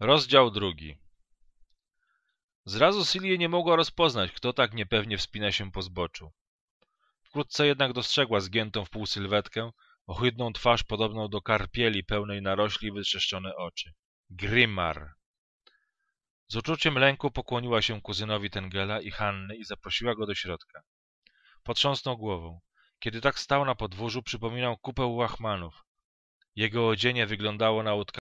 Rozdział drugi Zrazu Silie nie mogła rozpoznać, kto tak niepewnie wspina się po zboczu. Wkrótce jednak dostrzegła zgiętą w pół sylwetkę, ohydną twarz podobną do karpieli pełnej narośli i wytrzeszczone oczy. Grimar! Z uczuciem lęku pokłoniła się kuzynowi Tengela i Hanny i zaprosiła go do środka. Potrząsnął głową. Kiedy tak stał na podwórzu, przypominał kupę łachmanów. Jego odzienie wyglądało na utkanie.